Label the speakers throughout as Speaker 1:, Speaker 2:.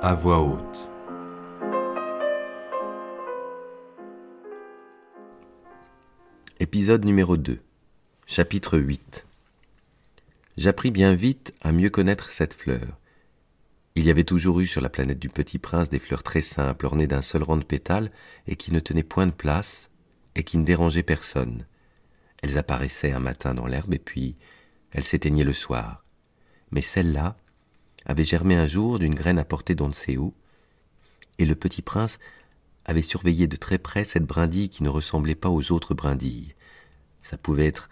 Speaker 1: à voix haute. Épisode numéro 2. Chapitre 8. J'appris bien vite à mieux connaître cette fleur. Il y avait toujours eu sur la planète du Petit Prince des fleurs très simples, ornées d'un seul rang de pétales, et qui ne tenaient point de place, et qui ne dérangeaient personne. Elles apparaissaient un matin dans l'herbe, et puis elles s'éteignaient le soir. Mais celle-là, avait germé un jour d'une graine apportée d'on ne sait où, et le petit prince avait surveillé de très près cette brindille qui ne ressemblait pas aux autres brindilles. Ça pouvait être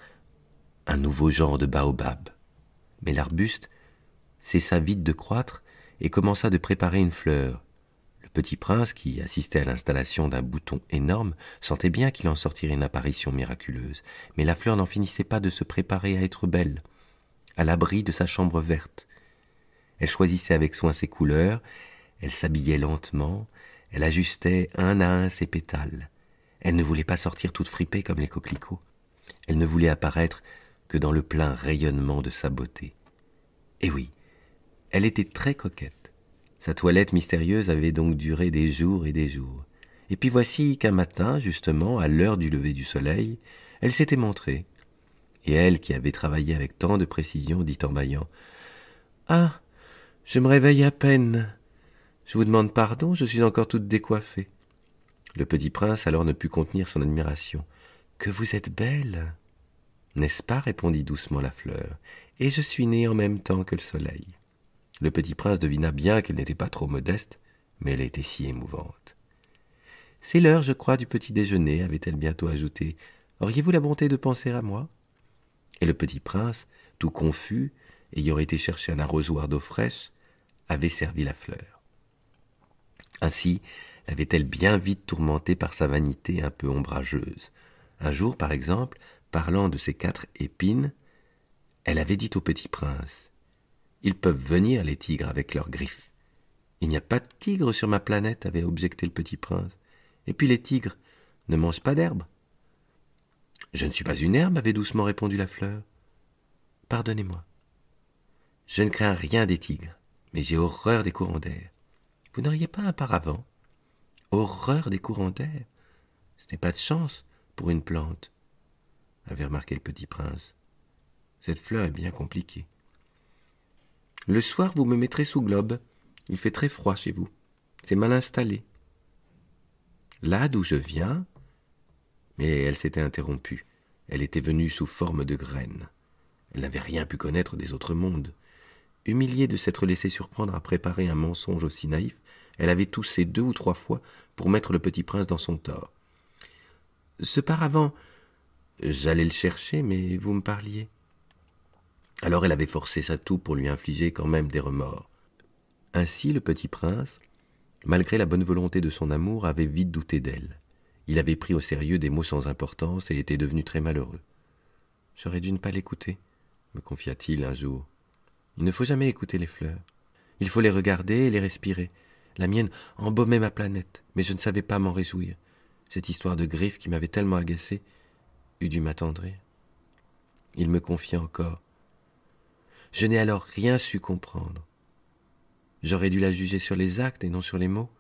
Speaker 1: un nouveau genre de baobab. Mais l'arbuste cessa vite de croître et commença de préparer une fleur. Le petit prince, qui assistait à l'installation d'un bouton énorme, sentait bien qu'il en sortirait une apparition miraculeuse, mais la fleur n'en finissait pas de se préparer à être belle, à l'abri de sa chambre verte. Elle choisissait avec soin ses couleurs, elle s'habillait lentement, elle ajustait un à un ses pétales. Elle ne voulait pas sortir toute fripée comme les coquelicots. Elle ne voulait apparaître que dans le plein rayonnement de sa beauté. Eh oui, elle était très coquette. Sa toilette mystérieuse avait donc duré des jours et des jours. Et puis voici qu'un matin, justement, à l'heure du lever du soleil, elle s'était montrée. Et elle, qui avait travaillé avec tant de précision, dit en baillant, « Ah je me réveille à peine. Je vous demande pardon, je suis encore toute décoiffée. Le petit prince alors ne put contenir son admiration. Que vous êtes belle. N'est-ce pas répondit doucement la fleur, et je suis née en même temps que le soleil. Le petit prince devina bien qu'elle n'était pas trop modeste, mais elle était si émouvante. C'est l'heure, je crois, du petit déjeuner, avait-elle bientôt ajouté. Auriez-vous la bonté de penser à moi Et le petit prince, tout confus, ayant été chercher un arrosoir d'eau fraîche, avait servi la fleur. Ainsi l'avait-elle bien vite tourmentée par sa vanité un peu ombrageuse. Un jour, par exemple, parlant de ses quatre épines, elle avait dit au petit prince Ils peuvent venir, les tigres, avec leurs griffes. Il n'y a pas de tigres sur ma planète, avait objecté le petit prince. Et puis les tigres ne mangent pas d'herbe. Je ne suis pas une herbe, avait doucement répondu la fleur. Pardonnez-moi. Je ne crains rien des tigres mais j'ai horreur des courants d'air. Vous n'auriez pas un paravent Horreur des courants d'air Ce n'est pas de chance pour une plante, avait remarqué le petit prince. Cette fleur est bien compliquée. Le soir, vous me mettrez sous globe. Il fait très froid chez vous. C'est mal installé. Là d'où je viens. Mais elle s'était interrompue. Elle était venue sous forme de graine. Elle n'avait rien pu connaître des autres mondes. Humiliée de s'être laissée surprendre à préparer un mensonge aussi naïf, elle avait toussé deux ou trois fois pour mettre le petit prince dans son tort. Ce paravent. J'allais le chercher, mais vous me parliez. Alors elle avait forcé sa toux pour lui infliger quand même des remords. Ainsi le petit prince, malgré la bonne volonté de son amour, avait vite douté d'elle. Il avait pris au sérieux des mots sans importance et était devenu très malheureux. J'aurais dû ne pas l'écouter, me confia-t-il un jour. Il ne faut jamais écouter les fleurs. Il faut les regarder et les respirer. La mienne embaumait ma planète, mais je ne savais pas m'en réjouir. Cette histoire de griffes qui m'avait tellement agacé eût dû m'attendrir. Il me confia encore. Je n'ai alors rien su comprendre. J'aurais dû la juger sur les actes et non sur les mots.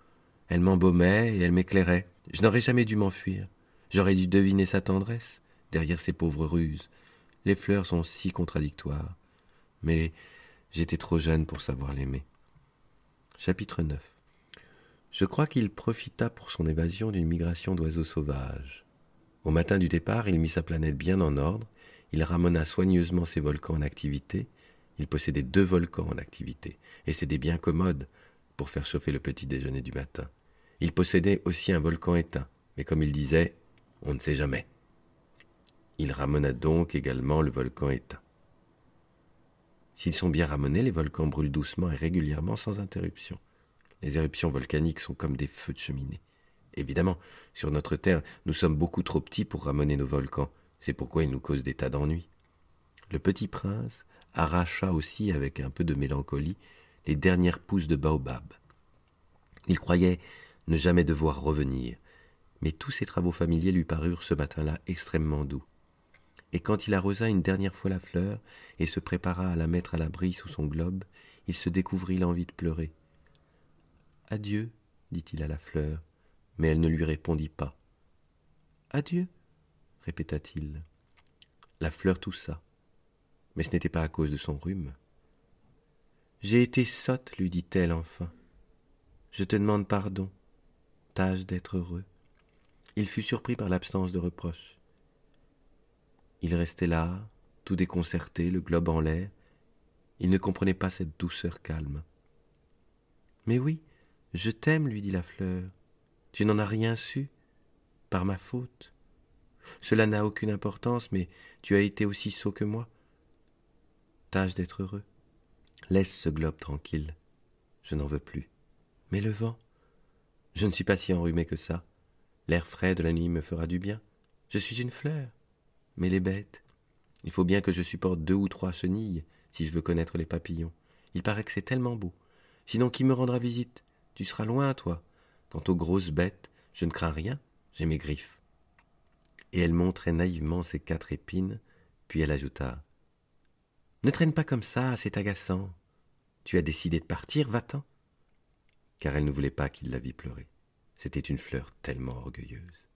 Speaker 1: Elle m'embaumait et elle m'éclairait. Je n'aurais jamais dû m'enfuir. J'aurais dû deviner sa tendresse derrière ses pauvres ruses. Les fleurs sont si contradictoires. Mais J'étais trop jeune pour savoir l'aimer. Chapitre 9 Je crois qu'il profita pour son évasion d'une migration d'oiseaux sauvages. Au matin du départ, il mit sa planète bien en ordre, il ramena soigneusement ses volcans en activité, il possédait deux volcans en activité, et c'était bien commode pour faire chauffer le petit déjeuner du matin. Il possédait aussi un volcan éteint, mais comme il disait, on ne sait jamais. Il ramena donc également le volcan éteint. S'ils sont bien ramenés, les volcans brûlent doucement et régulièrement sans interruption. Les éruptions volcaniques sont comme des feux de cheminée. Évidemment, sur notre Terre, nous sommes beaucoup trop petits pour ramener nos volcans. C'est pourquoi ils nous causent des tas d'ennuis. Le petit prince arracha aussi, avec un peu de mélancolie, les dernières pousses de baobab. Il croyait ne jamais devoir revenir, mais tous ses travaux familiers lui parurent ce matin-là extrêmement doux et quand il arrosa une dernière fois la fleur et se prépara à la mettre à l'abri sous son globe, il se découvrit l'envie de pleurer. Adieu, dit-il à la fleur, mais elle ne lui répondit pas. Adieu, répéta-t-il. La fleur toussa, mais ce n'était pas à cause de son rhume. J'ai été sotte, lui dit-elle enfin. Je te demande pardon. Tâche d'être heureux. Il fut surpris par l'absence de reproche. Il restait là, tout déconcerté, le globe en l'air. Il ne comprenait pas cette douceur calme. Mais oui, je t'aime, lui dit la fleur. Tu n'en as rien su, par ma faute. Cela n'a aucune importance, mais tu as été aussi sot que moi. Tâche d'être heureux. Laisse ce globe tranquille. Je n'en veux plus. Mais le vent. Je ne suis pas si enrhumé que ça. L'air frais de la nuit me fera du bien. Je suis une fleur mais les bêtes. Il faut bien que je supporte deux ou trois chenilles si je veux connaître les papillons. Il paraît que c'est tellement beau. Sinon, qui me rendra visite Tu seras loin, toi. Quant aux grosses bêtes, je ne crains rien, j'ai mes griffes. Et elle montrait naïvement ses quatre épines, puis elle ajouta Ne traîne pas comme ça, c'est agaçant. Tu as décidé de partir, va-t'en. Car elle ne voulait pas qu'il la vît pleurer. C'était une fleur tellement orgueilleuse.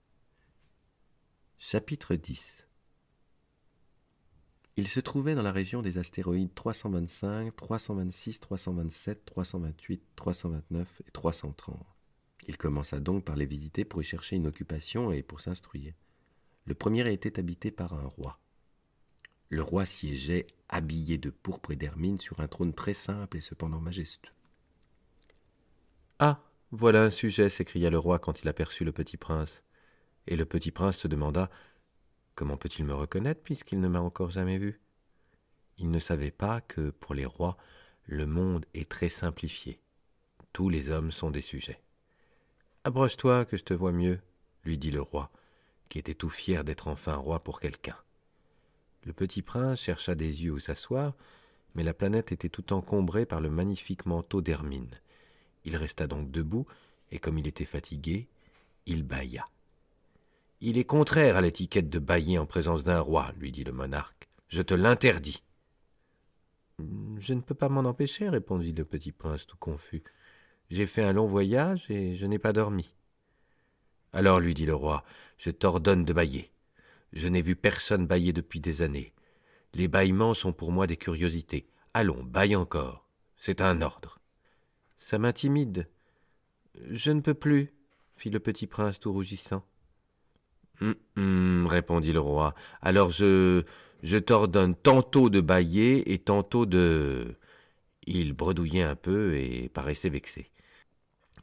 Speaker 1: Chapitre 10 il se trouvait dans la région des astéroïdes 325, 326, 327, 328, 329 et 330. Il commença donc par les visiter pour y chercher une occupation et pour s'instruire. Le premier était habité par un roi. Le roi siégeait, habillé de pourpre et d'hermine, sur un trône très simple et cependant majestueux. Ah voilà un sujet s'écria le roi quand il aperçut le petit prince. Et le petit prince se demanda Comment peut-il me reconnaître puisqu'il ne m'a encore jamais vu Il ne savait pas que, pour les rois, le monde est très simplifié. Tous les hommes sont des sujets. — toi que je te vois mieux, lui dit le roi, qui était tout fier d'être enfin roi pour quelqu'un. Le petit prince chercha des yeux où s'asseoir, mais la planète était tout encombrée par le magnifique manteau d'Hermine. Il resta donc debout, et comme il était fatigué, il bâilla. Il est contraire à l'étiquette de bailler en présence d'un roi, lui dit le monarque. Je te l'interdis. Je ne peux pas m'en empêcher, répondit le petit prince tout confus. J'ai fait un long voyage et je n'ai pas dormi. Alors, lui dit le roi, je t'ordonne de bailler. Je n'ai vu personne bâiller depuis des années. Les bâillements sont pour moi des curiosités. Allons, baille encore. C'est un ordre. Ça m'intimide. Je ne peux plus, fit le petit prince tout rougissant. Hum, hum, répondit le roi. Alors je, je t'ordonne tantôt de bailler et tantôt de. Il bredouillait un peu et paraissait vexé.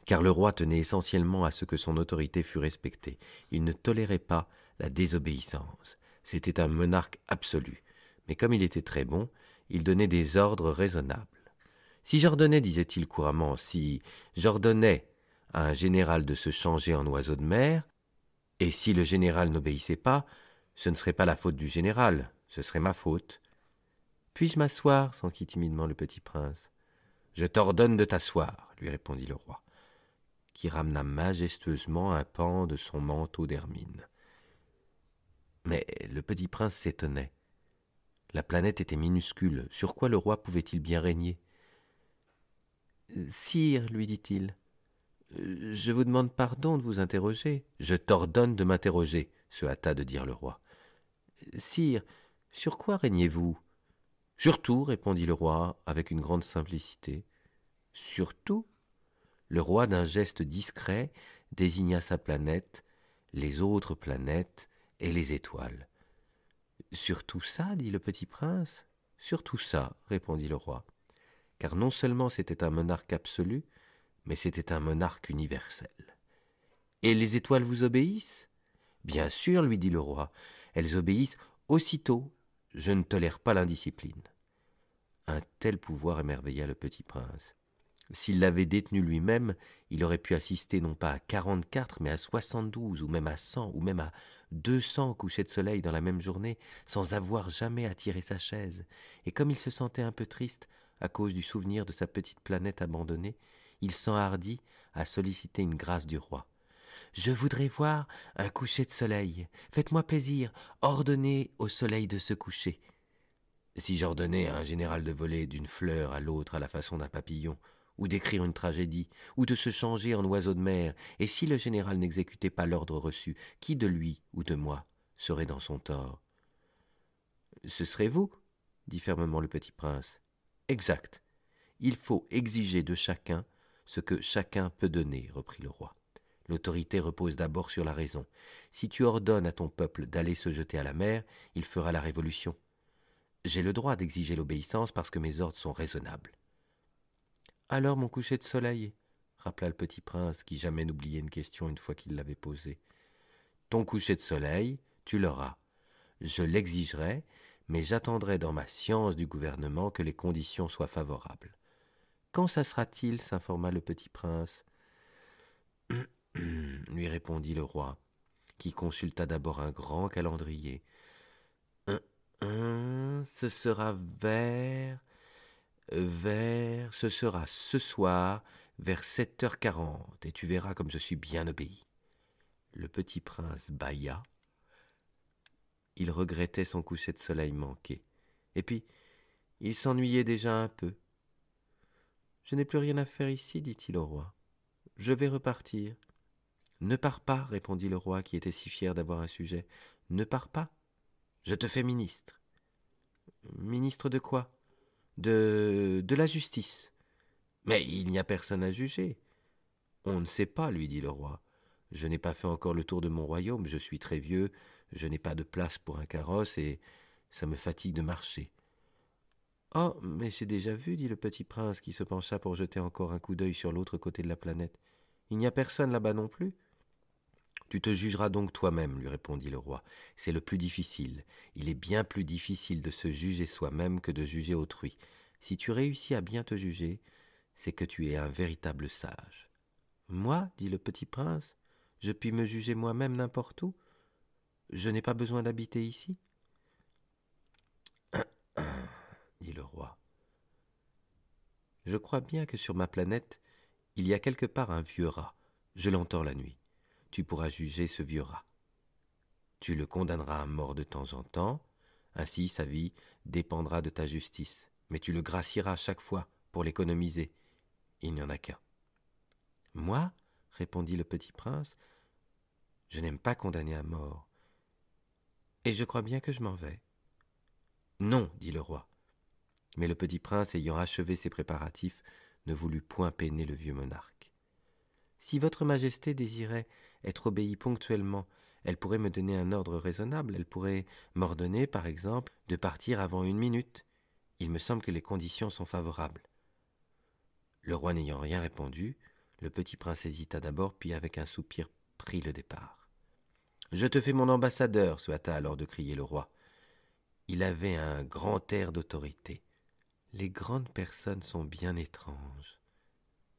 Speaker 1: Car le roi tenait essentiellement à ce que son autorité fût respectée. Il ne tolérait pas la désobéissance. C'était un monarque absolu. Mais comme il était très bon, il donnait des ordres raisonnables. Si j'ordonnais, disait-il couramment, si j'ordonnais à un général de se changer en oiseau de mer, et si le général n'obéissait pas, ce ne serait pas la faute du général, ce serait ma faute. Puis-je m'asseoir s'enquit timidement le petit prince. Je t'ordonne de t'asseoir, lui répondit le roi, qui ramena majestueusement un pan de son manteau d'hermine. Mais le petit prince s'étonnait. La planète était minuscule, sur quoi le roi pouvait-il bien régner Sire, lui dit-il, euh, je vous demande pardon de vous interroger. Je t'ordonne de m'interroger, se hâta de dire le roi. Sire, sur quoi régnez-vous Sur répondit le roi avec une grande simplicité. Sur tout Le roi, d'un geste discret, désigna sa planète, les autres planètes et les étoiles. Sur tout ça, dit le petit prince. Sur tout ça, répondit le roi. Car non seulement c'était un monarque absolu, mais c'était un monarque universel. Et les étoiles vous obéissent Bien sûr, lui dit le roi, elles obéissent aussitôt. Je ne tolère pas l'indiscipline. Un tel pouvoir émerveilla le petit prince. S'il l'avait détenu lui-même, il aurait pu assister non pas à quarante-quatre, mais à soixante-douze, ou même à cent, ou même à deux cents couchers de soleil dans la même journée, sans avoir jamais attiré sa chaise. Et comme il se sentait un peu triste, à cause du souvenir de sa petite planète abandonnée, il s'enhardit à solliciter une grâce du roi. Je voudrais voir un coucher de soleil. Faites-moi plaisir, ordonnez au soleil de se coucher. Si j'ordonnais à un général de voler d'une fleur à l'autre à la façon d'un papillon, ou d'écrire une tragédie, ou de se changer en oiseau de mer, et si le général n'exécutait pas l'ordre reçu, qui de lui ou de moi serait dans son tort Ce serait vous, dit fermement le petit prince. Exact. Il faut exiger de chacun ce que chacun peut donner, reprit le roi. L'autorité repose d'abord sur la raison. Si tu ordonnes à ton peuple d'aller se jeter à la mer, il fera la révolution. J'ai le droit d'exiger l'obéissance parce que mes ordres sont raisonnables. Alors mon coucher de soleil, rappela le petit prince, qui jamais n'oubliait une question une fois qu'il l'avait posée. Ton coucher de soleil, tu l'auras. Je l'exigerai, mais j'attendrai dans ma science du gouvernement que les conditions soient favorables. Quand ça sera-t-il s'informa le petit prince. lui répondit le roi, qui consulta d'abord un grand calendrier. Un, ce sera vers. vers. ce sera ce soir vers sept heures quarante, et tu verras comme je suis bien obéi. Le petit prince bâilla. Il regrettait son coucher de soleil manqué. Et puis, il s'ennuyait déjà un peu. Je n'ai plus rien à faire ici, dit-il au roi. Je vais repartir. Ne pars pas, répondit le roi, qui était si fier d'avoir un sujet. Ne pars pas. Je te fais ministre. Ministre de quoi De. de la justice. Mais il n'y a personne à juger. On ne sait pas, lui dit le roi. Je n'ai pas fait encore le tour de mon royaume, je suis très vieux, je n'ai pas de place pour un carrosse et ça me fatigue de marcher. Oh, mais j'ai déjà vu, dit le petit prince, qui se pencha pour jeter encore un coup d'œil sur l'autre côté de la planète. Il n'y a personne là-bas non plus. Tu te jugeras donc toi-même, lui répondit le roi. C'est le plus difficile. Il est bien plus difficile de se juger soi-même que de juger autrui. Si tu réussis à bien te juger, c'est que tu es un véritable sage. Moi, dit le petit prince, je puis me juger moi-même n'importe où. Je n'ai pas besoin d'habiter ici. Je crois bien que sur ma planète, il y a quelque part un vieux rat. Je l'entends la nuit. Tu pourras juger ce vieux rat. Tu le condamneras à mort de temps en temps. Ainsi, sa vie dépendra de ta justice. Mais tu le gracieras chaque fois pour l'économiser. Il n'y en a qu'un. Moi répondit le petit prince, je n'aime pas condamner à mort. Et je crois bien que je m'en vais. Non, dit le roi, mais le petit prince, ayant achevé ses préparatifs, ne voulut point peiner le vieux monarque. Si votre majesté désirait être obéie ponctuellement, elle pourrait me donner un ordre raisonnable, elle pourrait m'ordonner, par exemple, de partir avant une minute. Il me semble que les conditions sont favorables. Le roi n'ayant rien répondu, le petit prince hésita d'abord, puis avec un soupir prit le départ. Je te fais mon ambassadeur, souhaita alors de crier le roi. Il avait un grand air d'autorité. Les grandes personnes sont bien étranges,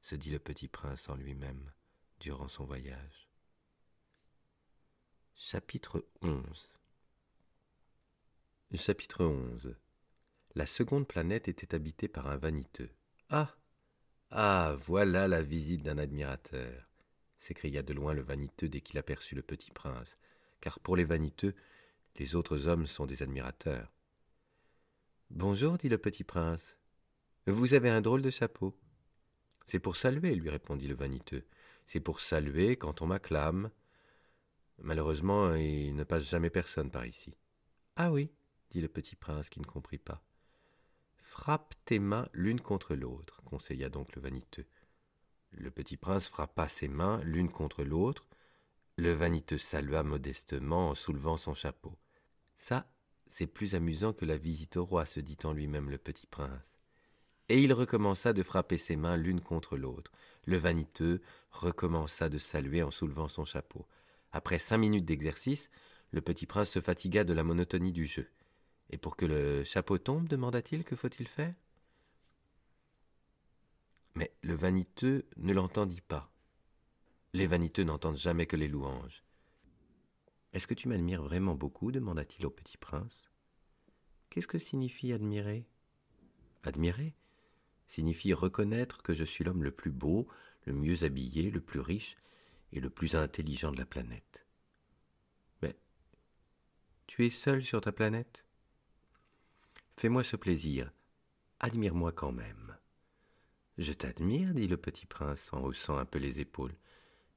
Speaker 1: se dit le petit prince en lui-même durant son voyage. Chapitre 11 Chapitre 11 La seconde planète était habitée par un vaniteux. Ah Ah Voilà la visite d'un admirateur s'écria de loin le vaniteux dès qu'il aperçut le petit prince, car pour les vaniteux, les autres hommes sont des admirateurs. Bonjour, dit le petit prince. Vous avez un drôle de chapeau. C'est pour saluer, lui répondit le vaniteux. C'est pour saluer quand on m'acclame. Malheureusement, il ne passe jamais personne par ici. Ah oui, dit le petit prince qui ne comprit pas. Frappe tes mains l'une contre l'autre, conseilla donc le vaniteux. Le petit prince frappa ses mains l'une contre l'autre. Le vaniteux salua modestement en soulevant son chapeau. Ça, c'est plus amusant que la visite au roi, se dit en lui-même le petit prince. Et il recommença de frapper ses mains l'une contre l'autre. Le vaniteux recommença de saluer en soulevant son chapeau. Après cinq minutes d'exercice, le petit prince se fatigua de la monotonie du jeu. Et pour que le chapeau tombe, demanda-t-il, que faut-il faire Mais le vaniteux ne l'entendit pas. Les vaniteux n'entendent jamais que les louanges. Est-ce que tu m'admires vraiment beaucoup demanda-t-il au petit prince. Qu'est-ce que signifie admirer Admirer signifie reconnaître que je suis l'homme le plus beau, le mieux habillé, le plus riche et le plus intelligent de la planète. Mais tu es seul sur ta planète Fais-moi ce plaisir, admire-moi quand même. Je t'admire, dit le petit prince en haussant un peu les épaules,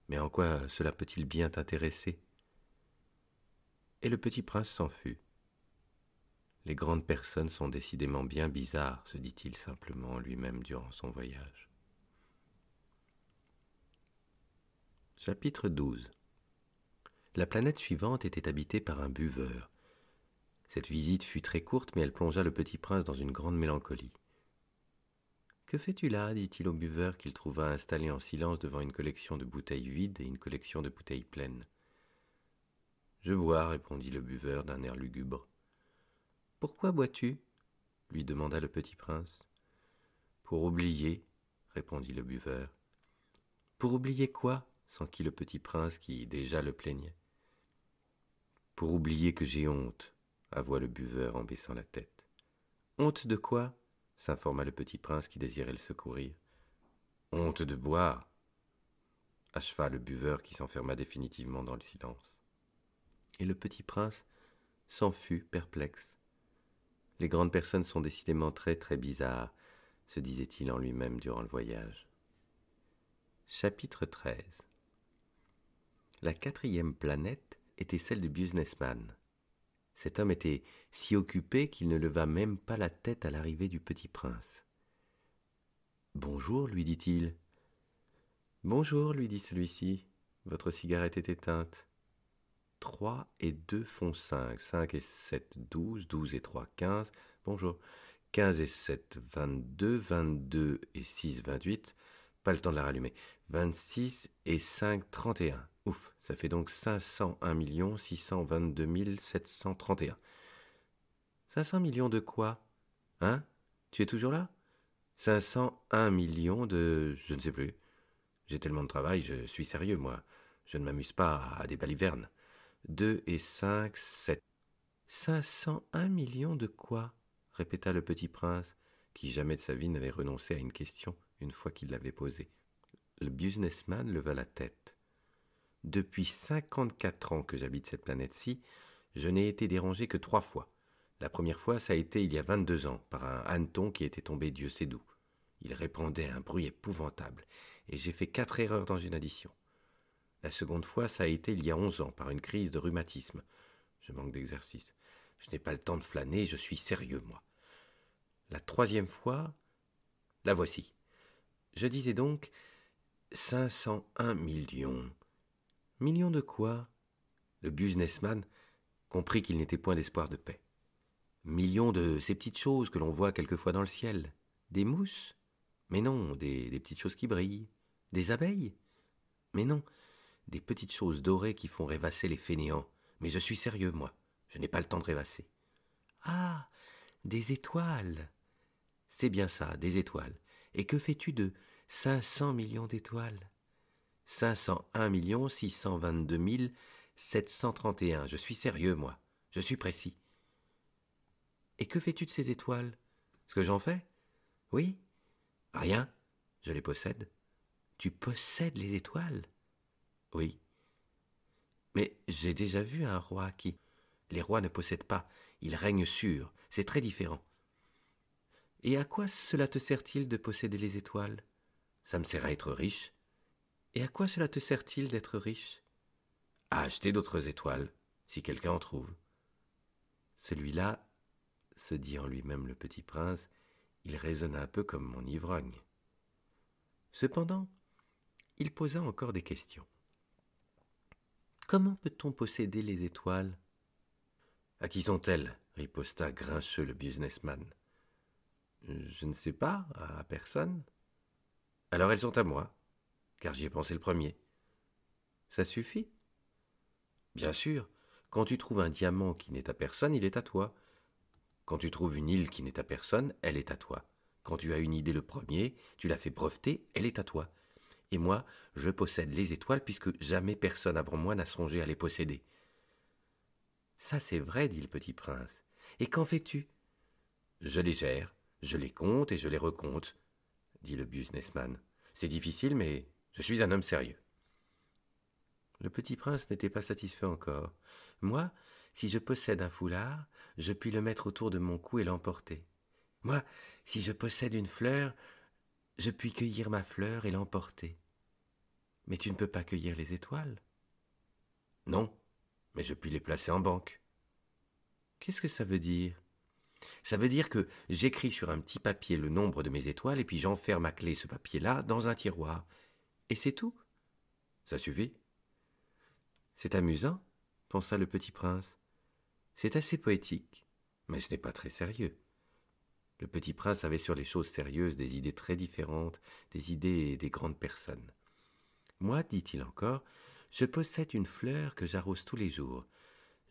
Speaker 1: mais en quoi cela peut-il bien t'intéresser et le petit prince s'en fut. Les grandes personnes sont décidément bien bizarres, se dit-il simplement lui-même durant son voyage. Chapitre 12 La planète suivante était habitée par un buveur. Cette visite fut très courte, mais elle plongea le petit prince dans une grande mélancolie. Que fais-tu là dit-il au buveur qu'il trouva installé en silence devant une collection de bouteilles vides et une collection de bouteilles pleines. Je bois, répondit le buveur d'un air lugubre. Pourquoi bois-tu lui demanda le petit prince. Pour oublier, répondit le buveur. Pour oublier quoi s'enquit le petit prince qui déjà le plaignait. Pour oublier que j'ai honte, avoua le buveur en baissant la tête. Honte de quoi s'informa le petit prince qui désirait le secourir. Honte de boire, acheva le buveur qui s'enferma définitivement dans le silence et le petit prince s'en fut perplexe. Les grandes personnes sont décidément très très bizarres, se disait-il en lui-même durant le voyage. Chapitre 13 La quatrième planète était celle du businessman. Cet homme était si occupé qu'il ne leva même pas la tête à l'arrivée du petit prince. Bonjour, lui dit-il. Bonjour, lui dit celui-ci. Votre cigarette est éteinte. 3 et 2 font 5. 5 et 7, 12. 12 et 3, 15. Bonjour. 15 et 7, 22. 22 et 6, 28. Pas le temps de la rallumer. 26 et 5, 31. Ouf, ça fait donc 501 622 731. 500 millions de quoi Hein Tu es toujours là 501 millions de... je ne sais plus. J'ai tellement de travail, je suis sérieux, moi. Je ne m'amuse pas à des balivernes. « Deux et Cinq cent un millions de quoi répéta le petit prince, qui jamais de sa vie n'avait renoncé à une question une fois qu'il l'avait posée. Le businessman leva la tête. Depuis cinquante-quatre ans que j'habite cette planète-ci, je n'ai été dérangé que trois fois. La première fois, ça a été il y a vingt-deux ans, par un hanneton qui était tombé Dieu sait d'où. Il répandait un bruit épouvantable, et j'ai fait quatre erreurs dans une addition. La seconde fois, ça a été il y a onze ans, par une crise de rhumatisme. Je manque d'exercice. Je n'ai pas le temps de flâner, je suis sérieux, moi. La troisième fois, la voici. Je disais donc 501 millions. Millions de quoi Le businessman comprit qu'il n'était point d'espoir de paix. Millions de ces petites choses que l'on voit quelquefois dans le ciel. Des mousses Mais non, des petites choses qui brillent. Des abeilles Mais non, des petites choses dorées qui font rêvasser les fainéants. Mais je suis sérieux, moi. Je n'ai pas le temps de rêvasser. Ah Des étoiles C'est bien ça, des étoiles. Et que fais-tu de 500 millions d'étoiles 501 622 731. Je suis sérieux, moi. Je suis précis. Et que fais-tu de ces étoiles Ce que j'en fais Oui Rien. Je les possède. Tu possèdes les étoiles oui. Mais j'ai déjà vu un roi qui... Les rois ne possèdent pas, ils règnent sur, c'est très différent. Et à quoi cela te sert-il de posséder les étoiles Ça me sert à être riche. Et à quoi cela te sert-il d'être riche À acheter d'autres étoiles, si quelqu'un en trouve. Celui-là, se dit en lui-même le petit prince, il raisonna un peu comme mon ivrogne. Cependant, il posa encore des questions. Comment peut-on posséder les étoiles À qui sont-elles riposta grincheux le businessman. Je ne sais pas, à personne. Alors elles sont à moi, car j'y ai pensé le premier. Ça suffit Bien sûr, quand tu trouves un diamant qui n'est à personne, il est à toi. Quand tu trouves une île qui n'est à personne, elle est à toi. Quand tu as une idée le premier, tu la fais breveter, elle est à toi et moi, je possède les étoiles puisque jamais personne avant moi n'a songé à les posséder. Ça c'est vrai, dit le petit prince. Et qu'en fais-tu Je les gère, je les compte et je les recompte, dit le businessman. C'est difficile, mais je suis un homme sérieux. Le petit prince n'était pas satisfait encore. Moi, si je possède un foulard, je puis le mettre autour de mon cou et l'emporter. Moi, si je possède une fleur, je puis cueillir ma fleur et l'emporter. Mais tu ne peux pas cueillir les étoiles. Non, mais je puis les placer en banque. Qu'est-ce que ça veut dire Ça veut dire que j'écris sur un petit papier le nombre de mes étoiles et puis j'enferme à clé ce papier-là dans un tiroir. Et c'est tout. Ça suffit. C'est amusant, pensa le petit prince. C'est assez poétique, mais ce n'est pas très sérieux. Le petit prince avait sur les choses sérieuses des idées très différentes des idées des grandes personnes. Moi, dit-il encore, je possède une fleur que j'arrose tous les jours.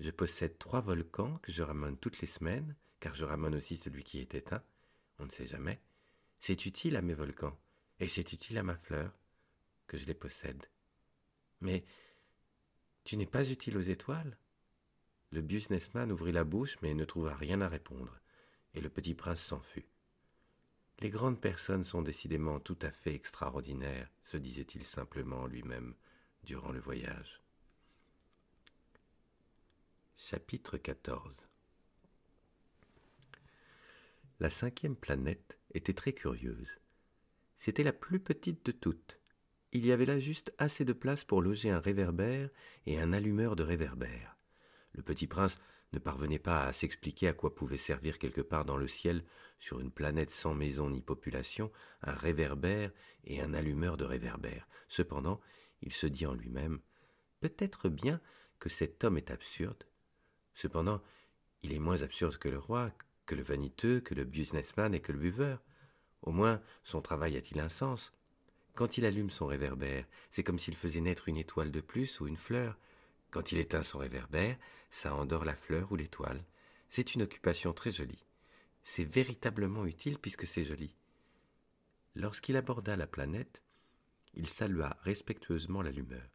Speaker 1: Je possède trois volcans que je ramène toutes les semaines, car je ramène aussi celui qui est éteint. On ne sait jamais. C'est utile à mes volcans, et c'est utile à ma fleur, que je les possède. Mais tu n'es pas utile aux étoiles Le businessman ouvrit la bouche, mais ne trouva rien à répondre, et le petit prince s'en fut. Les grandes personnes sont décidément tout à fait extraordinaires, se disait-il simplement lui-même durant le voyage. Chapitre XIV La cinquième planète était très curieuse. C'était la plus petite de toutes. Il y avait là juste assez de place pour loger un réverbère et un allumeur de réverbère. Le petit prince ne parvenait pas à s'expliquer à quoi pouvait servir quelque part dans le ciel, sur une planète sans maison ni population, un réverbère et un allumeur de réverbère. Cependant, il se dit en lui-même Peut-être bien que cet homme est absurde. Cependant, il est moins absurde que le roi, que le vaniteux, que le businessman et que le buveur. Au moins, son travail a-t-il un sens Quand il allume son réverbère, c'est comme s'il faisait naître une étoile de plus ou une fleur.
Speaker 2: Quand il éteint son
Speaker 1: réverbère, ça endort la fleur ou l'étoile. C'est une occupation très jolie. C'est véritablement utile puisque c'est joli. Lorsqu'il aborda la planète, il salua respectueusement l'allumeur.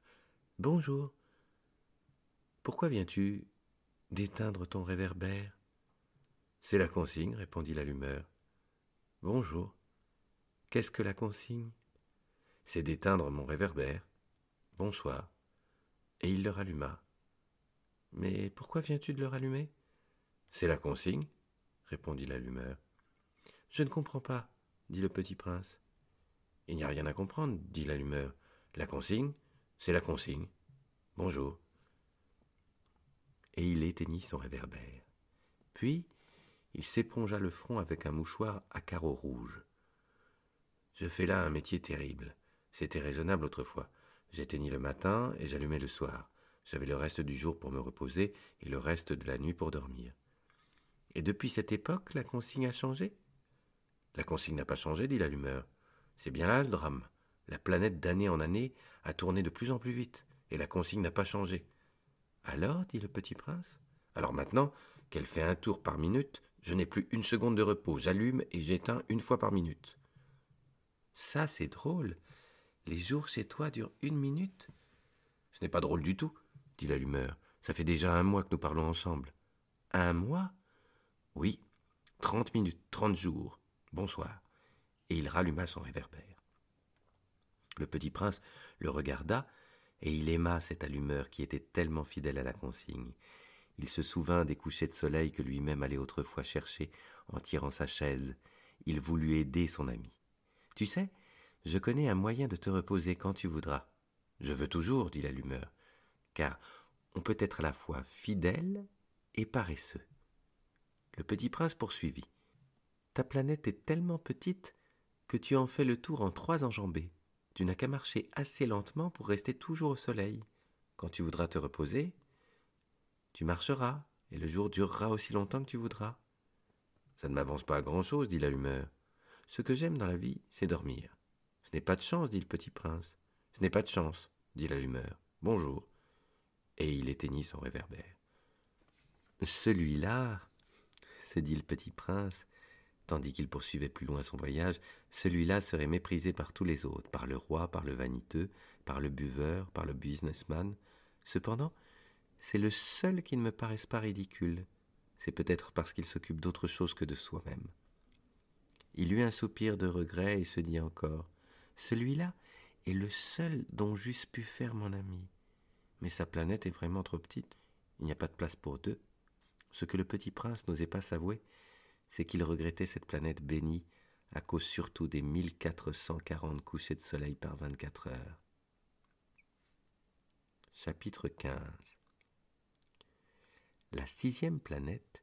Speaker 1: Bonjour. Pourquoi viens-tu d'éteindre ton réverbère C'est la consigne, répondit l'allumeur. Bonjour. Qu'est-ce que la consigne C'est d'éteindre mon réverbère. Bonsoir et il le ralluma. Mais pourquoi viens-tu de le rallumer C'est la consigne, répondit l'allumeur. Je ne comprends pas, dit le petit prince. Il n'y a rien à comprendre, dit l'allumeur. La consigne, c'est la consigne. Bonjour. Et il éteignit son réverbère. Puis, il s'épongea le front avec un mouchoir à carreaux rouges. Je fais là un métier terrible. C'était raisonnable autrefois. J'éteignis le matin et j'allumais le soir. J'avais le reste du jour pour me reposer et le reste de la nuit pour dormir. Et depuis cette époque, la consigne a changé La consigne n'a pas changé, dit l'allumeur. C'est bien là le drame. La planète d'année en année a tourné de plus en plus vite, et la consigne n'a pas changé. Alors, dit le petit prince, alors maintenant qu'elle fait un tour par minute, je n'ai plus une seconde de repos, j'allume et j'éteins une fois par minute. Ça, c'est drôle, les jours chez toi durent une minute Ce n'est pas drôle du tout, dit l'allumeur. Ça fait déjà un mois que nous parlons ensemble. Un mois Oui, trente minutes, trente jours. Bonsoir. Et il ralluma son réverbère. Le petit prince le regarda, et il aima cette allumeur qui était tellement fidèle à la consigne. Il se souvint des couchers de soleil que lui-même allait autrefois chercher en tirant sa chaise. Il voulut aider son ami. Tu sais, je connais un moyen de te reposer quand tu voudras. Je veux toujours, dit l'allumeur, car on peut être à la fois fidèle et paresseux. Le petit prince poursuivit. Ta planète est tellement petite que tu en fais le tour en trois enjambées. Tu n'as qu'à marcher assez lentement pour rester toujours au soleil. Quand tu voudras te reposer, tu marcheras, et le jour durera aussi longtemps que tu voudras. Ça ne m'avance pas à grand-chose, dit la l'allumeur. Ce que j'aime dans la vie, c'est dormir. Ce n'est pas de chance, dit le petit prince. Ce n'est pas de chance, dit l'allumeur. Bonjour. Et il éteignit son réverbère. Celui-là, se dit le petit prince, tandis qu'il poursuivait plus loin son voyage, celui-là serait méprisé par tous les autres, par le roi, par le vaniteux, par le buveur, par le businessman. Cependant, c'est le seul qui ne me paraisse pas ridicule. C'est peut-être parce qu'il s'occupe d'autre chose que de soi-même. Il eut un soupir de regret et se dit encore celui-là est le seul dont j'eusse pu faire mon ami. Mais sa planète est vraiment trop petite, il n'y a pas de place pour deux. Ce que le petit prince n'osait pas s'avouer, c'est qu'il regrettait cette planète bénie à cause surtout des 1440 couchers de soleil par 24 heures. Chapitre 15 La sixième planète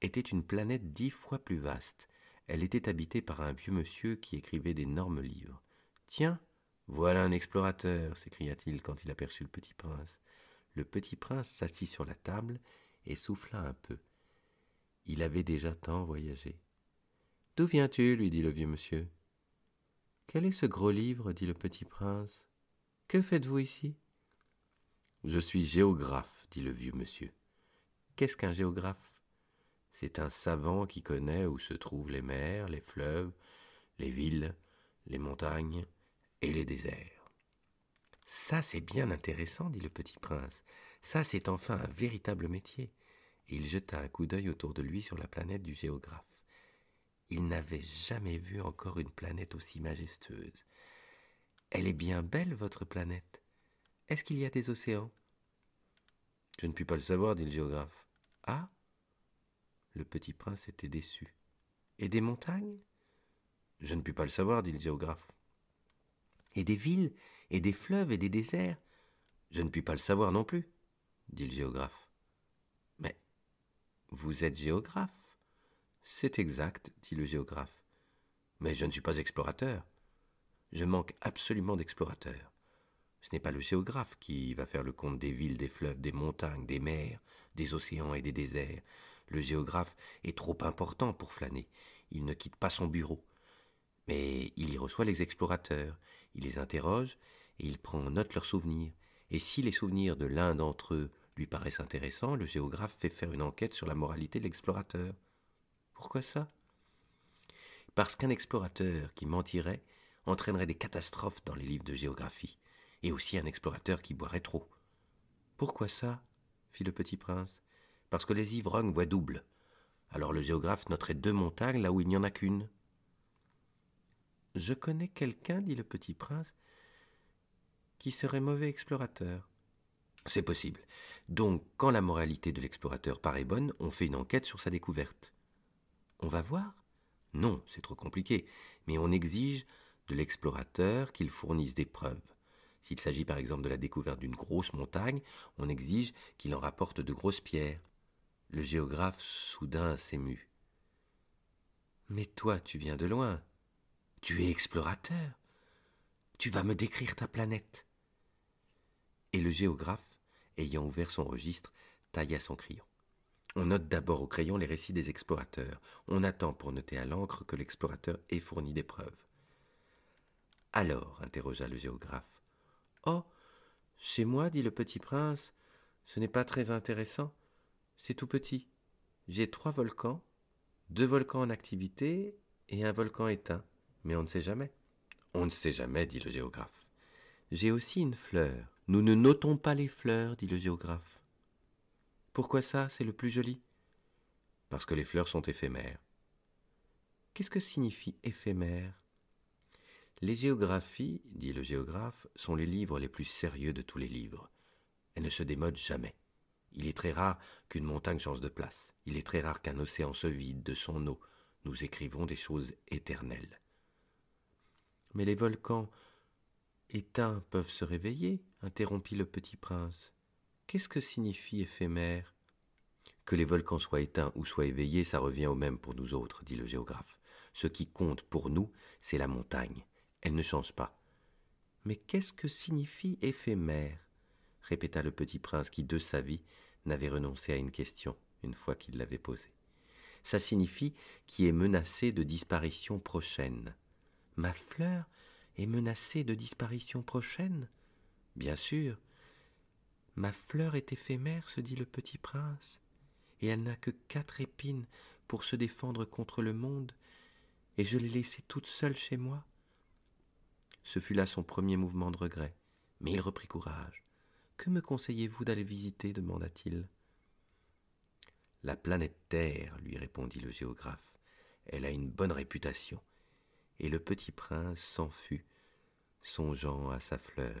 Speaker 1: était une planète dix fois plus vaste. Elle était habitée par un vieux monsieur qui écrivait d'énormes livres. Tiens, voilà un explorateur, s'écria-t-il quand il aperçut le petit prince. Le petit prince s'assit sur la table et souffla un peu. Il avait déjà tant voyagé. D'où viens-tu lui dit le vieux monsieur. Quel est ce gros livre dit le petit prince. Que faites-vous ici Je suis géographe, dit le vieux monsieur. Qu'est-ce qu'un géographe C'est un savant qui connaît où se trouvent les mers, les fleuves, les villes, les montagnes, et les déserts. Ça, c'est bien intéressant, dit le petit prince. Ça, c'est enfin un véritable métier. Et il jeta un coup d'œil autour de lui sur la planète du géographe. Il n'avait jamais vu encore une planète aussi majestueuse. Elle est bien belle, votre planète. Est-ce qu'il y a des océans Je ne puis pas le savoir, dit le géographe. Ah Le petit prince était déçu. Et des montagnes Je ne puis pas le savoir, dit le géographe. Et des villes, et des fleuves, et des déserts Je ne puis pas le savoir non plus, dit le géographe. Mais vous êtes géographe C'est exact, dit le géographe. Mais je ne suis pas explorateur. Je manque absolument d'explorateur. Ce n'est pas le géographe qui va faire le compte des villes, des fleuves, des montagnes, des mers, des océans et des déserts. Le géographe est trop important pour flâner. Il ne quitte pas son bureau. Mais il y reçoit les explorateurs, il les interroge et il prend en note leurs souvenirs. Et si les souvenirs de l'un d'entre eux lui paraissent intéressants, le géographe fait faire une enquête sur la moralité de l'explorateur. Pourquoi ça Parce qu'un explorateur qui mentirait entraînerait des catastrophes dans les livres de géographie, et aussi un explorateur qui boirait trop. Pourquoi ça fit le petit prince. Parce que les ivrognes voient double. Alors le géographe noterait deux montagnes là où il n'y en a qu'une. Je connais quelqu'un, dit le petit prince, qui serait mauvais explorateur. C'est possible. Donc, quand la moralité de l'explorateur paraît bonne, on fait une enquête sur sa découverte. On va voir Non, c'est trop compliqué. Mais on exige de l'explorateur qu'il fournisse des preuves. S'il s'agit par exemple de la découverte d'une grosse montagne, on exige qu'il en rapporte de grosses pierres. Le géographe soudain s'émut. Mais toi, tu viens de loin, tu es explorateur. Tu vas me décrire ta planète. Et le géographe, ayant ouvert son registre, tailla son crayon. On note d'abord au crayon les récits des explorateurs. On attend pour noter à l'encre que l'explorateur ait fourni des preuves. Alors, interrogea le géographe. Oh. Chez moi, dit le petit prince, ce n'est pas très intéressant. C'est tout petit. J'ai trois volcans, deux volcans en activité et un volcan éteint. Mais on ne sait jamais. On ne sait jamais, dit le géographe. J'ai aussi une fleur. Nous ne notons pas les fleurs, dit le géographe. Pourquoi ça, c'est le plus joli Parce que les fleurs sont éphémères. Qu'est-ce que signifie éphémère Les géographies, dit le géographe, sont les livres les plus sérieux de tous les livres. Elles ne se démodent jamais. Il est très rare qu'une montagne change de place. Il est très rare qu'un océan se vide de son eau. Nous écrivons des choses éternelles. Mais les volcans éteints peuvent se réveiller, interrompit le petit prince. Qu'est-ce que signifie éphémère Que les volcans soient éteints ou soient éveillés, ça revient au même pour nous autres, dit le géographe. Ce qui compte pour nous, c'est la montagne. Elle ne change pas. Mais qu'est-ce que signifie éphémère répéta le petit prince qui, de sa vie, n'avait renoncé à une question une fois qu'il l'avait posée. Ça signifie qui est menacé de disparition prochaine, ma fleur est menacée de disparition prochaine Bien sûr. Ma fleur est éphémère, se dit le petit prince, et elle n'a que quatre épines pour se défendre contre le monde, et je l'ai laissée toute seule chez moi. Ce fut là son premier mouvement de regret, mais il reprit courage. Que me conseillez-vous d'aller visiter demanda-t-il. La planète Terre, lui répondit le géographe. Elle a une bonne réputation et le petit prince s'enfuit, songeant à sa fleur.